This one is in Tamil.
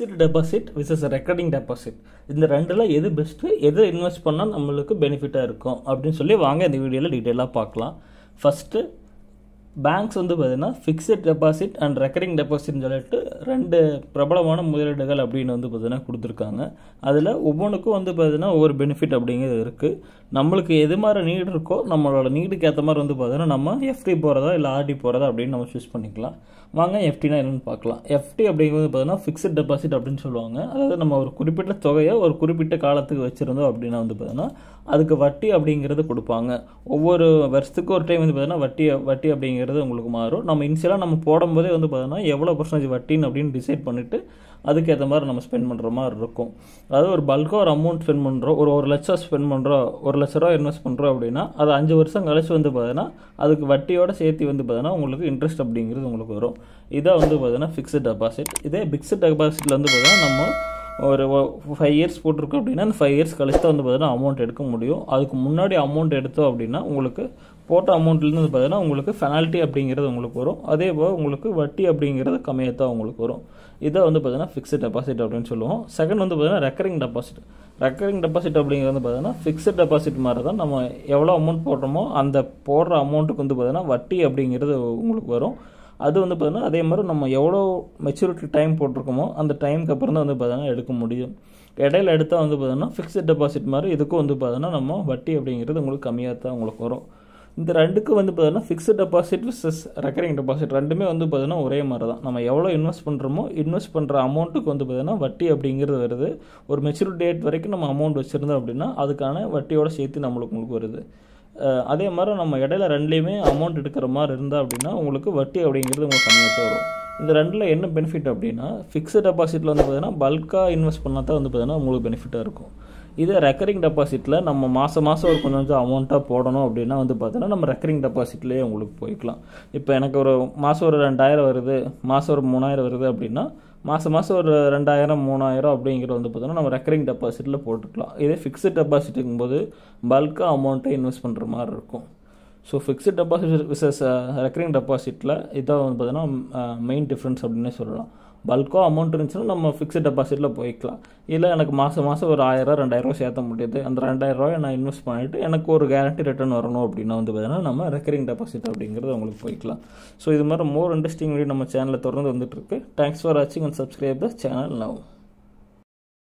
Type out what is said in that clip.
fixed deposit versus recurring deposit இந்த ரெண்டில் எது பெஸ்ட்டு எது இன்வெஸ்ட் பண்ணால் நம்மளுக்கு பெனிஃபிட்டாக இருக்கும் அப்படின்னு சொல்லி வாங்க இந்த வீடியோவில் டீட்டெயிலாக பார்க்கலாம் ஃபஸ்ட்டு பேங்க்ஸ் வந்து பார்த்திங்கன்னா ஃபிக்ஸட் டெபாசிட் அண்ட் ரெக்கரிங் டெபாசிட்னு சொல்லிட்டு ரெண்டு பிரபலமான முதலீடுகள் அப்படின்னு வந்து பார்த்திங்கன்னா கொடுத்துருக்காங்க அதில் ஒவ்வொன்றுக்கும் வந்து பார்த்திங்கன்னா ஒவ்வொரு பெனிஃபிட் அப்படிங்கிறது இருக்குது நம்மளுக்கு எது மாதிரி நீடு இருக்கோ நம்மளோட நீடுக்கு ஏற்ற மாதிரி வந்து பார்த்திங்கன்னா நம்ம எஃப்டி போகிறதா இல்லை ஆர்டி போகிறதா அப்படின்னு நம்ம சூஸ் பண்ணிக்கலாம் வாங்க எஃப்டினா என்னென்னு பார்க்கலாம் எஃப்டி அப்படிங்கிறது பார்த்திங்கன்னா ஃபிக்ஸட் டெபாசிட் அப்படின்னு சொல்லுவாங்க அதாவது நம்ம ஒரு குறிப்பிட்ட தொகையை ஒரு குறிப்பிட்ட காலத்துக்கு வச்சுருந்தோம் அப்படின்னா வந்து பார்த்திங்கன்னா அதுக்கு வட்டி அப்படிங்கிறது கொடுப்பாங்க ஒவ்வொரு வருஷத்துக்கு ஒரு டைம் வந்து பார்த்திங்கன்னா வட்டி வட்டி அப்படிங்கிறது அப்படிங்கிறது உங்களுக்கு மாறும் நம்ம இனிஷியலாக நம்ம போடும்போதே வந்து பார்த்தோன்னா எவ்வளோ பர்சன்டேஜ் வட்டின்னு அப்படின்னு டிசைட் பண்ணிவிட்டு அதுக்கேற்ற மாதிரி நம்ம ஸ்பெண்ட் பண்ணுற மாதிரி இருக்கும் அதாவது ஒரு பல்காக ஒரு அமௌண்ட் ஸ்பெண்ட் பண்ணுறோம் ஒரு ஒரு லட்சம் ஸ்பெண்ட் பண்ணுறோம் ஒரு லட்ச ரூபா இன்வெஸ்ட் பண்ணுறோம் அப்படின்னா அது அஞ்சு வருஷம் கழிச்சு வந்து பார்த்தீங்கன்னா அதுக்கு வட்டியோட சேர்த்து வந்து பார்த்தீங்கன்னா உங்களுக்கு இன்ட்ரெஸ்ட் அப்படிங்கிறது உங்களுக்கு வரும் இதாக வந்து பார்த்தீங்கன்னா ஃபிக்ஸட் டெபாசிட் இதே ஃபிக்ஸட் டெபாசிட்டில் வந்து பார்த்தீங்கன்னா நம்ம ஒரு ஃபைவ் இயர்ஸ் போட்டிருக்கு அப்படின்னா அந்த ஃபைவ் இயர்ஸ் கழிச்சு தான் வந்து பார்த்தீங்கன்னா அமௌண்ட் எடுக்க முடியும் அதுக்கு முன்னாடி அமௌண்ட் எடுத்தோம் அப்படின்னா உங்களுக்கு போட்ட அமௌண்ட்லேருந்து வந்து பார்த்தீங்கன்னா உங்களுக்கு ஃபெனால்ட்டி அப்படிங்கிறது உங்களுக்கு வரும் அதே போல் உங்களுக்கு வட்டி அப்படிங்கிறது கம்மியாக தான் உங்களுக்கு வரும் இதை வந்து பார்த்தீங்கன்னா ஃபிக்ஸட் டெபாசிட் அப்படின்னு சொல்லுவோம் செகண்ட் வந்து பார்த்தீங்கன்னா ரெக்கரிங் டெபாசிட் ரெக்கரிங் டெபாசிட் அப்படிங்கிறது வந்து பார்த்தீங்கன்னா ஃபிக்ஸ்ட் டெபாசிட் மாதிரி தான் நம்ம எவ்வளோ அமௌண்ட் போடுறோமோ அந்த போடுற அமௌண்ட்டுக்கு வந்து பார்த்தீங்கன்னா வட்டி அப்படிங்கிறது உங்களுக்கு வரும் அது வந்து பார்த்திங்கன்னா அதே மாதிரி நம்ம எவ்வளோ மெச்சூரிட்டி டைம் போட்டிருக்கோமோ அந்த டைமுக்கு அப்புறம் தான் வந்து பார்த்திங்கன்னா எடுக்க முடியும் இடையில எடுத்தால் வந்து பார்த்திங்கன்னா ஃபிக்ஸட் டெபாசிட் மாதிரி இதுக்கும் வந்து பார்த்திங்கன்னா நம்ம வட்டி அப்படிங்கிறது உங்களுக்கு கம்மியாக தான் உங்களுக்கு வரும் இந்த ரெண்டுக்கும் வந்து பார்த்திங்கன்னா fixed deposit versus recurring deposit ரெண்டுமே வந்து பார்த்திங்கன்னா ஒரே மாதிரி தான் நம்ம எவ்வளோ இன்வெஸ்ட் பண்ணுறோமோ இன்வெஸ்ட் பண்ணுற அமௌண்ட்டுக்கு வந்து பார்த்திங்கன்னா வட்டி அப்படிங்கிறது வருது ஒரு மெச்சூர் டேட் வரைக்கும் நம்ம அமௌண்ட் வச்சுருந்தோம் அப்படின்னா அதுக்கான வட்டியோட சேர்த்து நம்மளுக்கு உங்களுக்கு வருது அதே மாதிரி நம்ம இடையில ரெண்டுலேயுமே அமௌண்ட் எடுக்கிற மாதிரி இருந்தால் அப்படின்னா உங்களுக்கு வட்டி அப்படிங்கிறது உங்களுக்கு கம்மியாக வரும் இந்த ரெண்டில் என்ன பெனிஃபிட் அப்படின்னா ஃபிக்ஸட் டெபாசிட்டில் வந்து பார்த்தீங்கன்னா பல்காக இன்வெஸ்ட் பண்ணால் தான் வந்து பார்த்தீங்கன்னா உங்களுக்கு பெனிஃபிட்டாக இருக்கும் இதே ரெக்கரிங் டெபாசிட்டில் நம்ம மாதம் மாதம் ஒரு கொஞ்சம் கொஞ்சம் அமௌண்ட்டாக போடணும் அப்படின்னா வந்து பார்த்தோன்னா நம்ம ரெக்கரிங் டெபாசிட்லேயே உங்களுக்கு போய்க்கலாம் இப்போ எனக்கு ஒரு மாதம் ஒரு ரெண்டாயிரம் வருது மாதம் ஒரு மூணாயிரம் வருது அப்படின்னா மாதம் மாதம் ஒரு ரெண்டாயிரம் மூணாயிரம் அப்படிங்கிற வந்து பார்த்தோன்னா நம்ம ரெக்கரிங் டெபாசிட்டில் போட்டுக்கலாம் இதே ஃபிக்ஸட் டெபாசிட்டுங்கும் போது பல்காக அமௌண்ட்டை இன்வெஸ்ட் பண்ணுற மாதிரி இருக்கும் so fixed deposit versus recurring டெபாசிட்டில் இதான் வந்து பார்த்தீங்கன்னா மெயின் டிஃப்ரென்ஸ் uh, அப்படின்னே சொல்லலாம் பல்கோ அமௌண்ட் இருந்துச்சுன்னா நம்ம ஃபிக்ஸ்ட் டெபாசிட்டில் போய்க்கலாம் இல்லை எனக்கு மாதம் மாதம் ஒரு ஆயிரரூவா ரெண்டாயிரரூவா சேர்த்த முடியுது அந்த ரெண்டாயிரரூவாயை நான் இன்வெஸ்ட் பண்ணிவிட்டு எனக்கு ஒரு கேரண்டி ரிட்டர்ன் வரணும் அப்படின்னா வந்து பார்த்தீங்கன்னா நம்ம ரெக்கரிங் டெபாசிட் அப்படிங்கிறது உங்களுக்கு போய்க்கலாம் ஸோ இது மாதிரி மோர் இன்ட்ரெஸ்டிங் வீடியோ நம்ம சேனலில் தொடர்ந்து வந்துட்டுருக்கு தேங்க்ஸ் ஃபார் வாட்சிங் and subscribe the channel now